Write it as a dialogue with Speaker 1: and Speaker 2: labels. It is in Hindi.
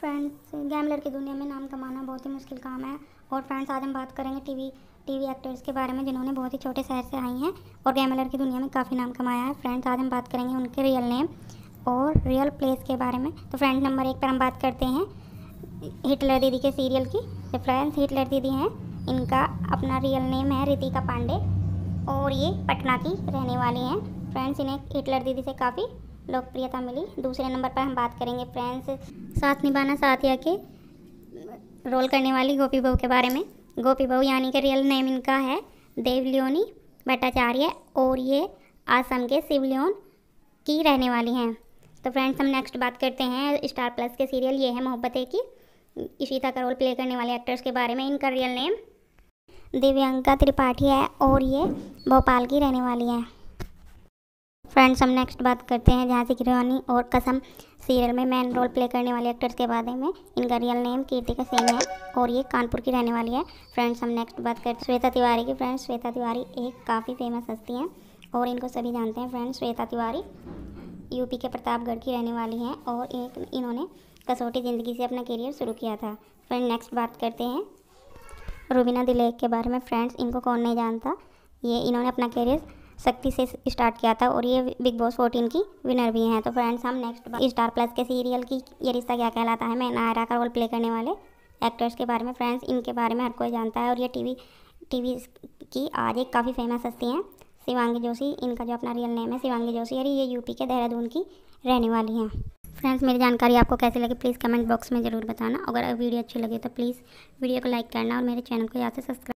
Speaker 1: फ्रेंड्स गैमलर की दुनिया में नाम कमाना बहुत ही मुश्किल काम है और फ्रेंड्स आज हम बात करेंगे टीवी टीवी एक्टर्स के बारे में जिन्होंने बहुत ही छोटे शहर से आई हैं और गैमलर की दुनिया में काफ़ी नाम कमाया है फ्रेंड्स आज हम बात करेंगे उनके रियल नेम और रियल प्लेस के बारे में तो फ्रेंड नंबर एक पर हम बात करते हैं हिटलर दीदी के सीरियल की तो फ्रेंड्स हिटलर दीदी हैं इनका अपना रियल नेम है रितिका पांडे और ये पटना की रहने वाली हैं फ्रेंड्स इन्हें हिटलर दीदी से काफ़ी लोकप्रियता मिली दूसरे नंबर पर हम बात करेंगे फ्रेंड्स साथ निभाना साथिया के रोल करने वाली गोपी बहू के बारे में गोपी बहू यानी कि रियल नेम इनका है देवलियोनी भट्टाचार्य और ये आसम के सिवलियोन की रहने वाली हैं तो फ्रेंड्स हम नेक्स्ट बात करते हैं स्टार प्लस के सीरियल ये है है की इशिता का रोल प्ले करने वाले एक्टर्स के बारे में इनका रियल नेम दिव्यांका त्रिपाठी है और ये भोपाल की रहने वाली हैं फ्रेंड्स हम नेक्स्ट बात करते हैं झांसी की रानी और कसम सीरियल में मेन रोल प्ले करने वाले एक्टर्स के बारे में इनका रियल नेम कीर्तिका सिंह है और ये कानपुर की रहने वाली है फ्रेंड्स हम नेक्स्ट बात करते हैं श्वेता तिवारी की फ्रेंड्स श्वेता तिवारी एक काफ़ी फेमस हस्ती हैं और इनको सभी जानते हैं फ्रेंड्स श्वेता तिवारी यूपी के प्रतापगढ़ की रहने वाली हैं और एक इन्होंने कसौटी ज़िंदगी से अपना करियर शुरू किया था फ्रेंड नेक्स्ट बात करते हैं रूबीना दिलेक के बारे में फ्रेंड्स इनको कौन नहीं जानता ये इन्होंने अपना करियर शक्ति से स्टार्ट किया था और ये बिग बॉस फोर्टीन की विनर भी हैं तो फ्रेंड्स हम नेक्स्ट स्टार प्लस के सीरियल की ये रिश्ता क्या कहलाता है मैं नायरा का रोल प्ले करने वाले एक्टर्स के बारे में फ्रेंड्स इनके बारे में हर कोई जानता है और ये टीवी टीवी की आज एक काफ़ी फेमस हस्ती हैं शिवांगी जोशी इनका जो अपना रियल नेम है शिवांगी जोशी और ये यूपी के देहरादून की रहने वाली हैं फ्रेंड्स मेरी जानकारी आपको कैसी लगी प्लीज़ कमेंट बॉक्स में ज़रूर बताना अगर वीडियो अच्छी लगी तो प्लीज़ वीडियो को लाइक करना और मेरे चैनल को याद से सब्सक्राइब